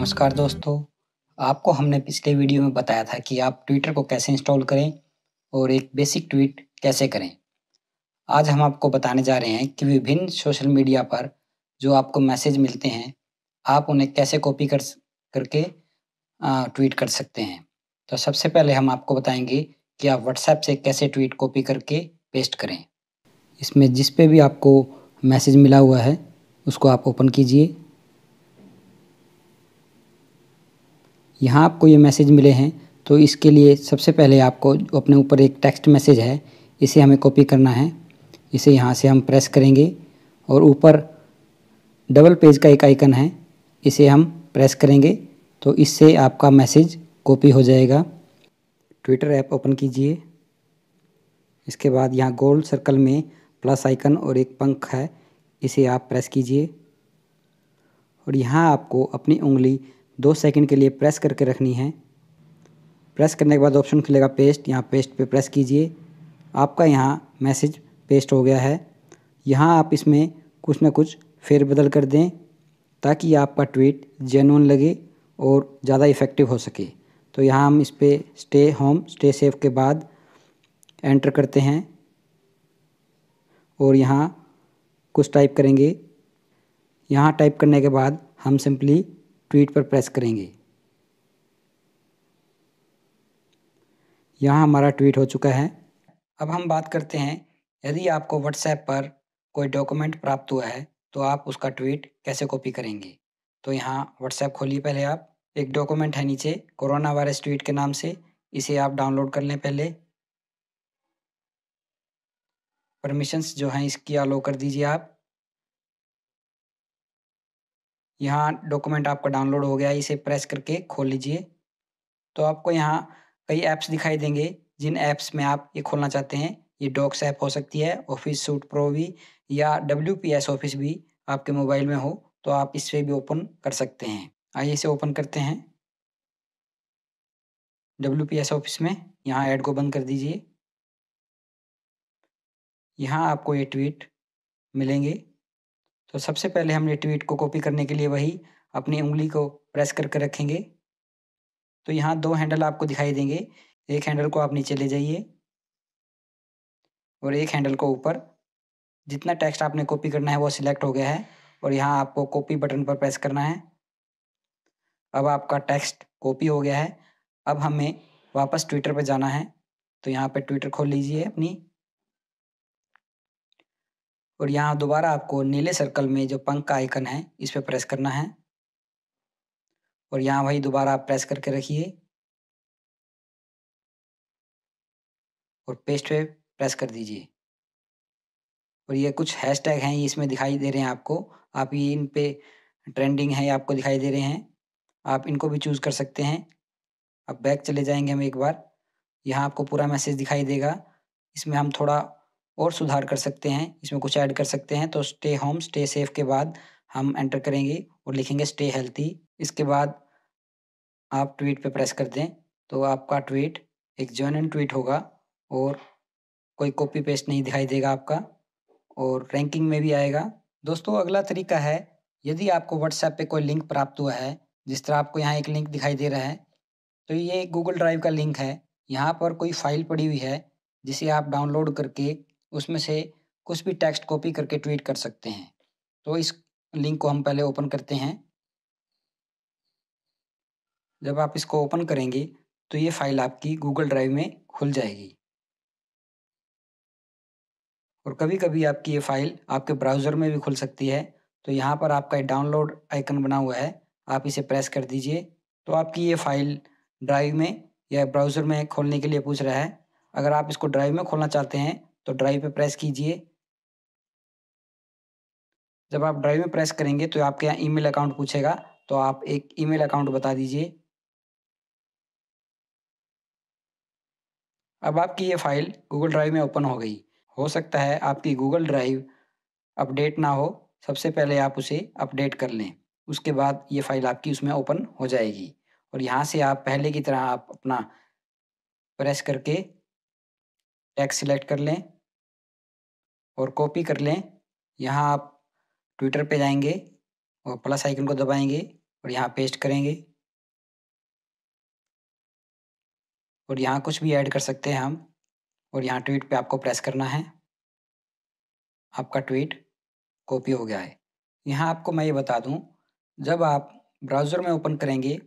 नमस्कार दोस्तों आपको हमने पिछले वीडियो में बताया था कि आप ट्विटर को कैसे इंस्टॉल करें और एक बेसिक ट्वीट कैसे करें आज हम आपको बताने जा रहे हैं कि विभिन्न सोशल मीडिया पर जो आपको मैसेज मिलते हैं आप उन्हें कैसे कॉपी कर करके ट्वीट कर सकते हैं तो सबसे पहले हम आपको बताएंगे कि आप व्हाट्सएप से कैसे ट्वीट कॉपी करके पेस्ट करें इसमें जिस पे भी आपको मैसेज मिला हुआ है उसको आप ओपन कीजिए यहाँ आपको ये मैसेज मिले हैं तो इसके लिए सबसे पहले आपको अपने ऊपर एक टेक्स्ट मैसेज है इसे हमें कॉपी करना है इसे यहाँ से हम प्रेस करेंगे और ऊपर डबल पेज का एक आइकन है इसे हम प्रेस करेंगे तो इससे आपका मैसेज कॉपी हो जाएगा ट्विटर ऐप ओपन कीजिए इसके बाद यहाँ गोल सर्कल में प्लस आइकन और एक पंख है इसे आप प्रेस कीजिए और यहाँ आपको अपनी उंगली दो सेकंड के लिए प्रेस करके रखनी है प्रेस करने के बाद ऑप्शन खुलेगा पेस्ट यहाँ पेस्ट पे प्रेस कीजिए आपका यहाँ मैसेज पेस्ट हो गया है यहाँ आप इसमें कुछ ना कुछ फेरबदल कर दें ताकि आपका ट्वीट जेनुअन लगे और ज़्यादा इफ़ेक्टिव हो सके तो यहाँ हम इस पर स्टे होम स्टे सेफ के बाद एंटर करते हैं और यहाँ कुछ टाइप करेंगे यहाँ टाइप करने के बाद हम सिंपली ट्वीट पर प्रेस करेंगे यहाँ हमारा ट्वीट हो चुका है अब हम बात करते हैं यदि आपको व्हाट्सएप पर कोई डॉक्यूमेंट प्राप्त हुआ है तो आप उसका ट्वीट कैसे कॉपी करेंगे तो यहाँ व्हाट्सएप खोलिए पहले आप एक डॉक्यूमेंट है नीचे कोरोना वायरस ट्वीट के नाम से इसे आप डाउनलोड कर लें पहले परमिशंस जो हैं इसकी अलो कर दीजिए आप यहाँ डॉक्यूमेंट आपका डाउनलोड हो गया इसे प्रेस करके खोल लीजिए तो आपको यहाँ कई ऐप्स दिखाई देंगे जिन ऐप्स में आप ये खोलना चाहते हैं ये डॉक्स ऐप हो सकती है ऑफिस सूट प्रो भी या डब्ल्यू ऑफिस भी आपके मोबाइल में हो तो आप इस भी ओपन कर सकते हैं आइए इसे ओपन करते हैं डब्ल्यू ऑफिस में यहाँ ऐड को बंद कर दीजिए यहाँ आपको ये ट्वीट मिलेंगे तो सबसे पहले हमने ट्वीट को कॉपी करने के लिए वही अपनी उंगली को प्रेस करके रखेंगे तो यहाँ दो हैंडल आपको दिखाई देंगे एक हैंडल को आप नीचे ले जाइए और एक हैंडल को ऊपर जितना टेक्स्ट आपने कॉपी करना है वो सिलेक्ट हो गया है और यहाँ आपको कॉपी बटन पर प्रेस करना है अब आपका टेक्स्ट कॉपी हो गया है अब हमें वापस ट्विटर पर जाना है तो यहाँ पर ट्विटर खोल लीजिए अपनी और यहाँ दोबारा आपको नीले सर्कल में जो पंख का आइकन है इस पर प्रेस करना है और यहाँ वही दोबारा आप प्रेस करके रखिए और पेस्ट पे प्रेस कर दीजिए और ये कुछ हैशटैग हैं इसमें दिखाई दे रहे हैं आपको आप ये इन पे ट्रेंडिंग है आपको दिखाई दे रहे हैं आप इनको भी चूज़ कर सकते हैं अब बैक चले जाएंगे हम एक बार यहाँ आपको पूरा मैसेज दिखाई देगा इसमें हम थोड़ा और सुधार कर सकते हैं इसमें कुछ ऐड कर सकते हैं तो स्टे होम स्टे सेफ के बाद हम एंटर करेंगे और लिखेंगे स्टे हेल्थी इसके बाद आप ट्वीट पे प्रेस कर दें तो आपका ट्वीट एक जॉइन एंड ट्वीट होगा और कोई कॉपी पेस्ट नहीं दिखाई देगा आपका और रैंकिंग में भी आएगा दोस्तों अगला तरीका है यदि आपको व्हाट्सएप पे कोई लिंक प्राप्त हुआ है जिस तरह आपको यहाँ एक लिंक दिखाई दे रहा है तो ये गूगल ड्राइव का लिंक है यहाँ पर कोई फाइल पड़ी हुई है जिसे आप डाउनलोड करके उसमें से कुछ भी टेक्स्ट कॉपी करके ट्वीट कर सकते हैं तो इस लिंक को हम पहले ओपन करते हैं जब आप इसको ओपन करेंगे तो ये फाइल आपकी गूगल ड्राइव में खुल जाएगी और कभी कभी आपकी ये फाइल आपके ब्राउज़र में भी खुल सकती है तो यहाँ पर आपका डाउनलोड आइकन बना हुआ है आप इसे प्रेस कर दीजिए तो आपकी ये फाइल ड्राइव में या ब्राउज़र में खोलने के लिए पूछ रहा है अगर आप इसको ड्राइव में खोलना चाहते हैं तो ड्राइव पे प्रेस कीजिए जब आप ड्राइव में प्रेस करेंगे तो आपके यहाँ ईमेल अकाउंट पूछेगा तो आप एक ईमेल अकाउंट बता दीजिए अब आपकी ये फाइल गूगल ड्राइव में ओपन हो गई हो सकता है आपकी गूगल ड्राइव अपडेट ना हो सबसे पहले आप उसे अपडेट कर लें उसके बाद ये फाइल आपकी उसमें ओपन हो जाएगी और यहाँ से आप पहले की तरह आप अपना प्रेस करके टैक्स सिलेक्ट कर लें और कॉपी कर लें यहाँ आप ट्विटर पे जाएंगे और प्लस आइकन को दबाएंगे और यहाँ पेस्ट करेंगे और यहाँ कुछ भी ऐड कर सकते हैं हम और यहाँ ट्वीट पे आपको प्रेस करना है आपका ट्वीट कॉपी हो गया है यहाँ आपको मैं ये बता दूँ जब आप ब्राउज़र में ओपन करेंगे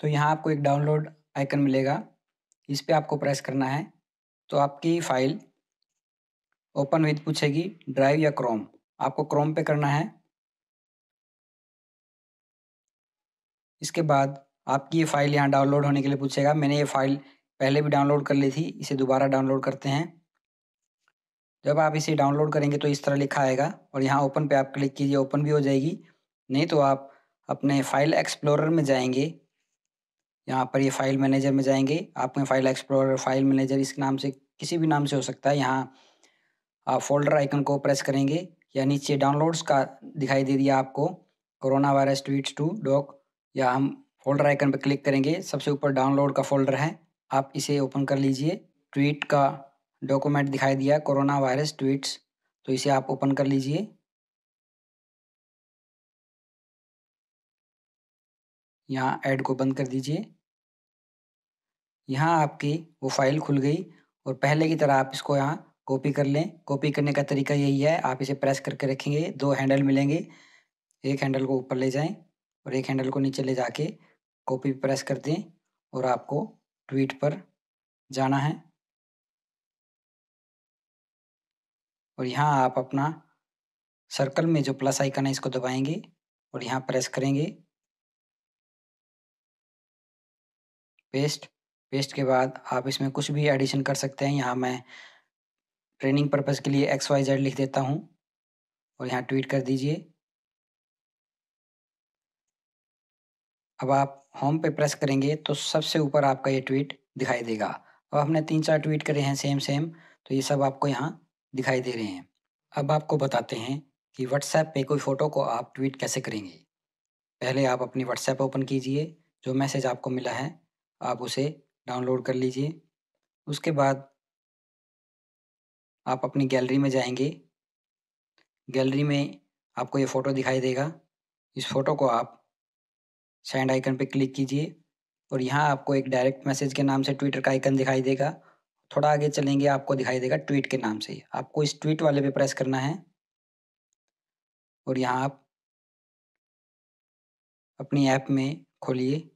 तो यहाँ आपको एक डाउनलोड आइकन मिलेगा इस पर आपको प्रेस करना है तो आपकी फ़ाइल ओपन विथ पूछेगी ड्राइव या क्रोम आपको क्रोम पे करना है इसके बाद आपकी ये फाइल यहाँ डाउनलोड होने के लिए पूछेगा मैंने ये फाइल पहले भी डाउनलोड कर ली थी इसे दोबारा डाउनलोड करते हैं जब आप इसे डाउनलोड करेंगे तो इस तरह लिखा आएगा और यहाँ ओपन पे आप क्लिक कीजिए ओपन भी हो जाएगी नहीं तो आप अपने फाइल एक्सप्लोरर में जाएंगे यहाँ पर ये फाइल मैनेजर में जाएंगे आपके फाइल एक्सप्लोरर फाइल मैनेजर इस नाम से किसी भी नाम से हो सकता है यहाँ आप फोल्डर आइकन को प्रेस करेंगे या नीचे डाउनलोड्स का दिखाई दे दिया आपको corona virus tweet to doc या हम फोल्डर आइकन पर क्लिक करेंगे सबसे ऊपर डाउनलोड का फोल्डर है आप इसे ओपन कर लीजिए ट्वीट का डॉक्यूमेंट दिखाई दिया कोरोना वायरस ट्वीट्स तो इसे आप ओपन कर लीजिए यहाँ ऐड को बंद कर दीजिए यहाँ आपकी वो फाइल खुल गई और पहले की तरह आप इसको यहाँ कॉपी कर लें कॉपी करने का तरीका यही है आप इसे प्रेस करके रखेंगे दो हैंडल मिलेंगे एक हैंडल को ऊपर ले जाएं और एक हैंडल को नीचे ले जाके कॉपी प्रेस कर दें और आपको ट्वीट पर जाना है और यहाँ आप अपना सर्कल में जो प्लस आइकन है इसको दबाएंगे और यहाँ प्रेस करेंगे पेस्ट पेस्ट के बाद आप इसमें कुछ भी एडिशन कर सकते हैं यहाँ मैं ट्रेनिंग पर्पज़ के लिए एक्स वाई जेड लिख देता हूँ और यहाँ ट्वीट कर दीजिए अब आप होम पे प्रेस करेंगे तो सबसे ऊपर आपका ये ट्वीट दिखाई देगा अब हमने तीन चार ट्वीट करे हैं सेम सेम तो ये सब आपको यहाँ दिखाई दे रहे हैं अब आपको बताते हैं कि व्हाट्सएप पे कोई फ़ोटो को आप ट्वीट कैसे करेंगे पहले आप अपनी व्हाट्सएप ओपन कीजिए जो मैसेज आपको मिला है आप उसे डाउनलोड कर लीजिए उसके बाद आप अपनी गैलरी में जाएंगे गैलरी में आपको ये फ़ोटो दिखाई देगा इस फ़ोटो को आप सैंड आइकन पर क्लिक कीजिए और यहाँ आपको एक डायरेक्ट मैसेज के नाम से ट्विटर का आइकन दिखाई देगा थोड़ा आगे चलेंगे आपको दिखाई देगा ट्वीट के नाम से आपको इस ट्वीट वाले पे प्रेस करना है और यहाँ आप अपनी ऐप में खोलिए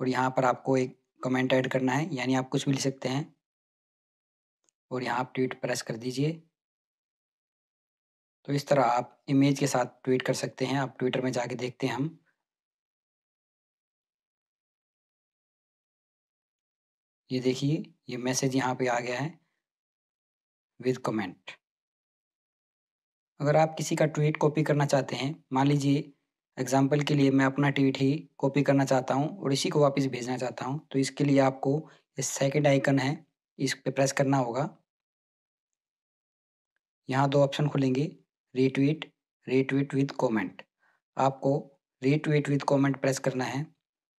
और यहाँ पर आपको एक कमेंट ऐड करना है यानी आप कुछ भी लिख सकते हैं और यहाँ आप ट्वीट प्रेस कर दीजिए तो इस तरह आप इमेज के साथ ट्वीट कर सकते हैं आप ट्विटर में जाके देखते हैं हम ये देखिए ये मैसेज यहाँ पे आ गया है विद कमेंट अगर आप किसी का ट्वीट कॉपी करना चाहते हैं मान लीजिए एग्जाम्पल के लिए मैं अपना ट्वीट ही कॉपी करना चाहता हूँ और इसी को वापस भेजना चाहता हूँ तो इसके लिए आपको सेकेंड आइकन है इस पर प्रेस करना होगा यहाँ दो ऑप्शन खुलेंगे रीट्वीट रीट्वीट विद कमेंट आपको रीट्वीट विद कमेंट प्रेस करना है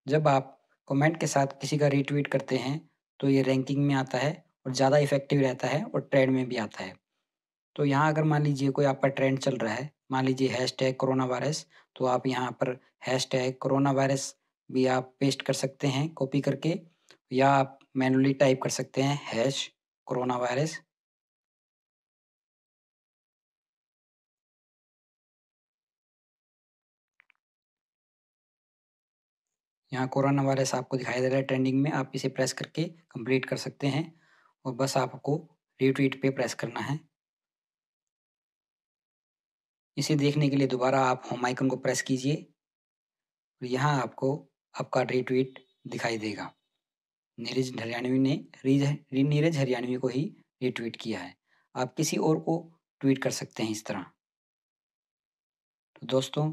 जब आप कमेंट के साथ किसी का रीट्वीट करते हैं तो ये रैंकिंग में आता है और ज़्यादा इफेक्टिव रहता है और ट्रेंड में भी आता है तो यहाँ अगर मान लीजिए कोई आपका ट्रेंड चल रहा है मान लीजिए हैश टैग कोरोना वायरस तो आप यहाँ पर हैश टैग कोरोना वायरस भी आप पेस्ट कर सकते हैं कॉपी करके या आप मैनुअली टाइप कर सकते हैं हैश कोरोना वायरस यहाँ कोरोना वायरस आपको दिखाई दे रहा है ट्रेंडिंग में आप इसे प्रेस करके कंप्लीट कर सकते हैं और बस आपको रीट्वीट पे प्रेस करना है इसे देखने के लिए दोबारा आप होम आइकन को प्रेस कीजिए और यहाँ आपको आपका रिट्वीट दिखाई देगा नीरज हरियाणवी ने रीज नीरज हरियाणवी को ही रिट्वीट किया है आप किसी और को ट्वीट कर सकते हैं इस तरह तो दोस्तों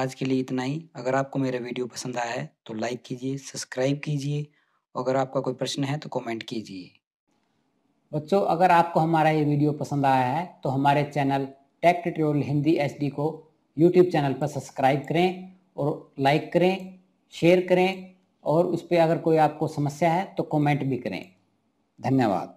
आज के लिए इतना ही अगर आपको मेरा वीडियो पसंद आया है तो लाइक कीजिए सब्सक्राइब कीजिए अगर आपका कोई प्रश्न है तो कमेंट कीजिए बच्चों अगर आपको हमारा ये वीडियो पसंद आया है तो हमारे channel tech tutorial Hindi H को यूट्यूब चैनल पर सब्सक्राइब करें और लाइक करें शेयर करें और उस पर अगर कोई आपको समस्या है तो कमेंट भी करें धन्यवाद